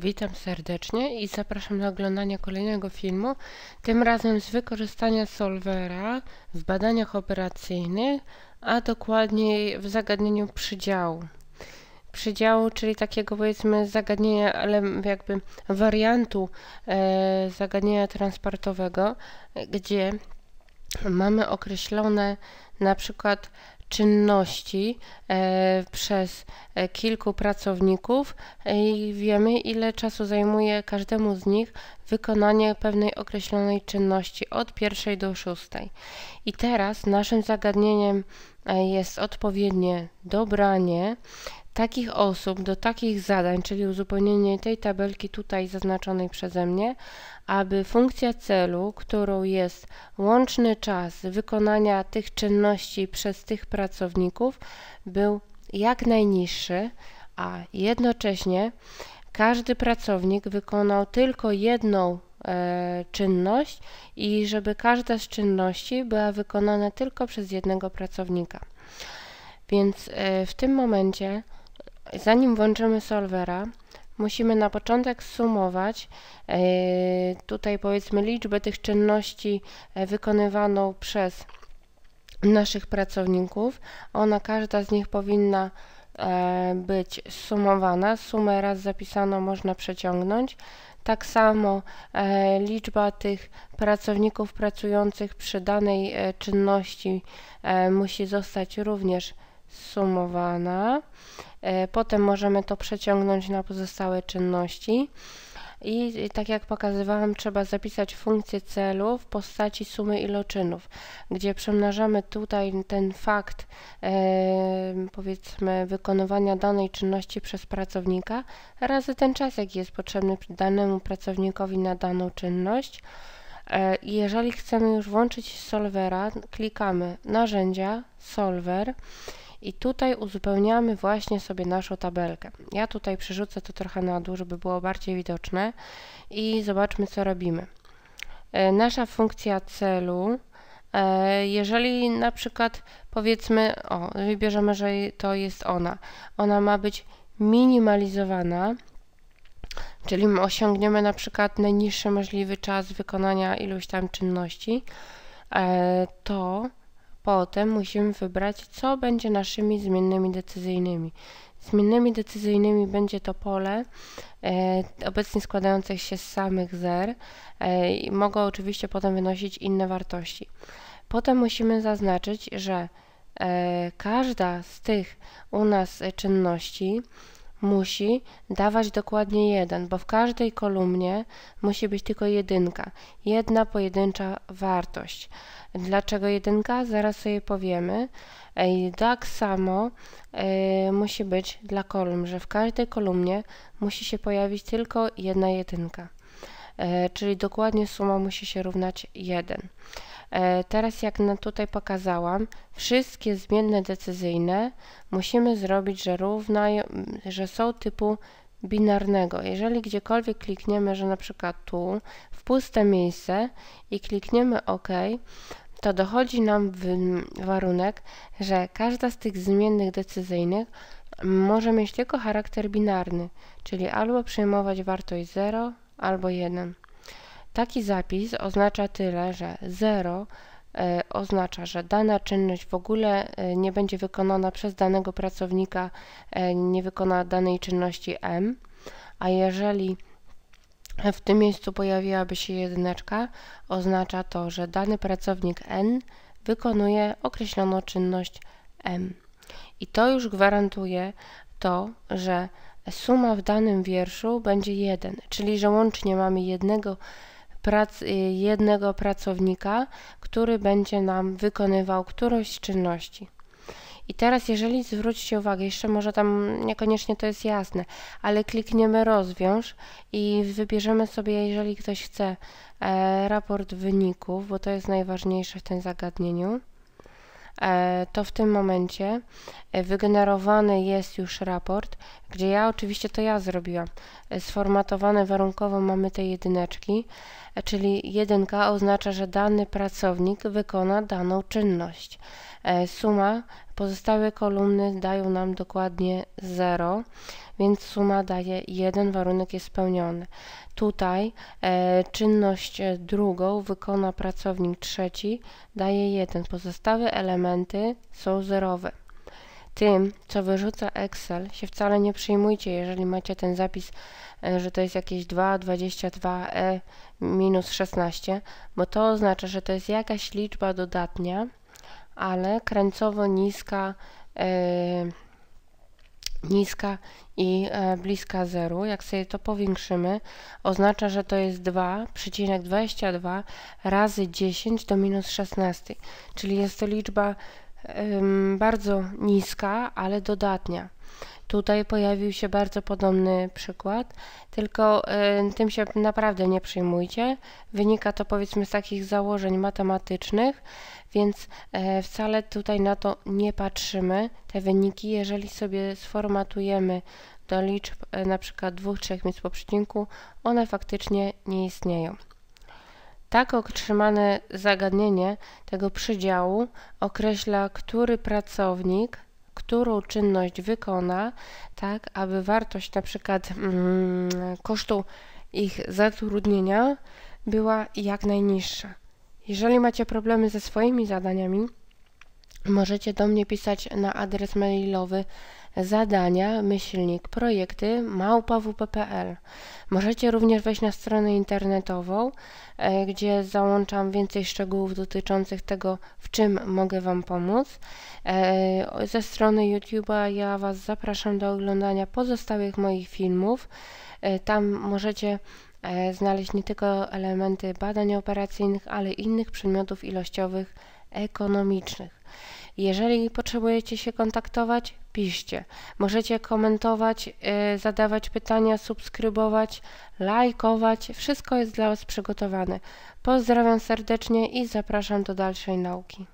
Witam serdecznie i zapraszam na oglądanie kolejnego filmu, tym razem z wykorzystania solwera w badaniach operacyjnych, a dokładniej w zagadnieniu przydziału. Przydziału, czyli takiego powiedzmy zagadnienia, ale jakby wariantu e, zagadnienia transportowego, gdzie mamy określone na przykład czynności e, przez e, kilku pracowników i wiemy, ile czasu zajmuje każdemu z nich wykonanie pewnej określonej czynności od pierwszej do szóstej. I teraz naszym zagadnieniem e, jest odpowiednie dobranie takich osób do takich zadań, czyli uzupełnienie tej tabelki tutaj zaznaczonej przeze mnie, aby funkcja celu, którą jest łączny czas wykonania tych czynności przez tych pracowników, był jak najniższy, a jednocześnie każdy pracownik wykonał tylko jedną e, czynność i żeby każda z czynności była wykonana tylko przez jednego pracownika. Więc e, w tym momencie Zanim włączymy solwera, musimy na początek sumować e, tutaj powiedzmy liczbę tych czynności e, wykonywaną przez naszych pracowników. Ona każda z nich powinna e, być sumowana. Sumę raz zapisaną można przeciągnąć. Tak samo e, liczba tych pracowników pracujących przy danej e, czynności e, musi zostać również sumowana. E, potem możemy to przeciągnąć na pozostałe czynności. I tak jak pokazywałam, trzeba zapisać funkcję celu w postaci sumy iloczynów, gdzie przemnażamy tutaj ten fakt e, powiedzmy wykonywania danej czynności przez pracownika razy ten czas, jaki jest potrzebny danemu pracownikowi na daną czynność. E, jeżeli chcemy już włączyć solwera, klikamy narzędzia, solwer i tutaj uzupełniamy właśnie sobie naszą tabelkę. Ja tutaj przerzucę to trochę na dół, żeby było bardziej widoczne i zobaczmy co robimy. E, nasza funkcja celu, e, jeżeli na przykład powiedzmy, o, wybierzemy, że to jest ona, ona ma być minimalizowana, czyli osiągniemy na przykład najniższy możliwy czas wykonania iluś tam czynności, e, to Potem musimy wybrać, co będzie naszymi zmiennymi decyzyjnymi. Zmiennymi decyzyjnymi będzie to pole e, obecnie składających się z samych zer. E, i mogą oczywiście potem wynosić inne wartości. Potem musimy zaznaczyć, że e, każda z tych u nas czynności musi dawać dokładnie 1, bo w każdej kolumnie musi być tylko jedynka, jedna pojedyncza wartość. Dlaczego jedynka? Zaraz sobie powiemy. I Tak samo y, musi być dla kolumn, że w każdej kolumnie musi się pojawić tylko jedna jedynka, y, czyli dokładnie suma musi się równać 1. E, teraz jak na tutaj pokazałam, wszystkie zmienne decyzyjne musimy zrobić, że, że są typu binarnego. Jeżeli gdziekolwiek klikniemy, że na przykład tu, w puste miejsce i klikniemy OK, to dochodzi nam warunek, że każda z tych zmiennych decyzyjnych może mieć tylko charakter binarny, czyli albo przyjmować wartość 0, albo 1. Taki zapis oznacza tyle, że 0 e, oznacza, że dana czynność w ogóle e, nie będzie wykonana przez danego pracownika, e, nie wykona danej czynności M, a jeżeli w tym miejscu pojawiłaby się jedyneczka, oznacza to, że dany pracownik N wykonuje określoną czynność M. I to już gwarantuje to, że suma w danym wierszu będzie 1, czyli że łącznie mamy jednego prac, y, jednego pracownika, który będzie nam wykonywał którąś z czynności. I teraz, jeżeli zwróćcie uwagę, jeszcze może tam niekoniecznie to jest jasne, ale klikniemy rozwiąż i wybierzemy sobie, jeżeli ktoś chce, e, raport wyników, bo to jest najważniejsze w tym zagadnieniu. E, to w tym momencie e, wygenerowany jest już raport, gdzie ja oczywiście to ja zrobiłam. E, sformatowane warunkowo mamy te jedyneczki, czyli jedynka oznacza, że dany pracownik wykona daną czynność. E, suma, pozostałe kolumny dają nam dokładnie 0, więc suma daje 1, warunek jest spełniony. Tutaj e, czynność e, drugą wykona pracownik trzeci, daje 1. Pozostałe elementy są zerowe tym, co wyrzuca Excel, się wcale nie przyjmujcie, jeżeli macie ten zapis, e, że to jest jakieś 2,22e minus 16, bo to oznacza, że to jest jakaś liczba dodatnia, ale krańcowo niska, e, niska i e, bliska 0. Jak sobie to powiększymy, oznacza, że to jest 2,22 razy 10 do minus 16, czyli jest to liczba bardzo niska, ale dodatnia. Tutaj pojawił się bardzo podobny przykład, tylko e, tym się naprawdę nie przyjmujcie. Wynika to powiedzmy z takich założeń matematycznych, więc e, wcale tutaj na to nie patrzymy. Te wyniki, jeżeli sobie sformatujemy do liczb e, na przykład dwóch, trzech miejsc po przecinku, one faktycznie nie istnieją. Tak otrzymane zagadnienie tego przydziału określa, który pracownik którą czynność wykona, tak aby wartość na przykład mm, kosztu ich zatrudnienia była jak najniższa. Jeżeli macie problemy ze swoimi zadaniami, Możecie do mnie pisać na adres mailowy zadania, myślnik, projekty małpawp.pl. Możecie również wejść na stronę internetową, e, gdzie załączam więcej szczegółów dotyczących tego, w czym mogę Wam pomóc. E, ze strony YouTube'a ja Was zapraszam do oglądania pozostałych moich filmów. E, tam możecie znaleźć nie tylko elementy badań operacyjnych, ale innych przedmiotów ilościowych ekonomicznych. Jeżeli potrzebujecie się kontaktować, piszcie. Możecie komentować, y, zadawać pytania, subskrybować, lajkować. Wszystko jest dla Was przygotowane. Pozdrawiam serdecznie i zapraszam do dalszej nauki.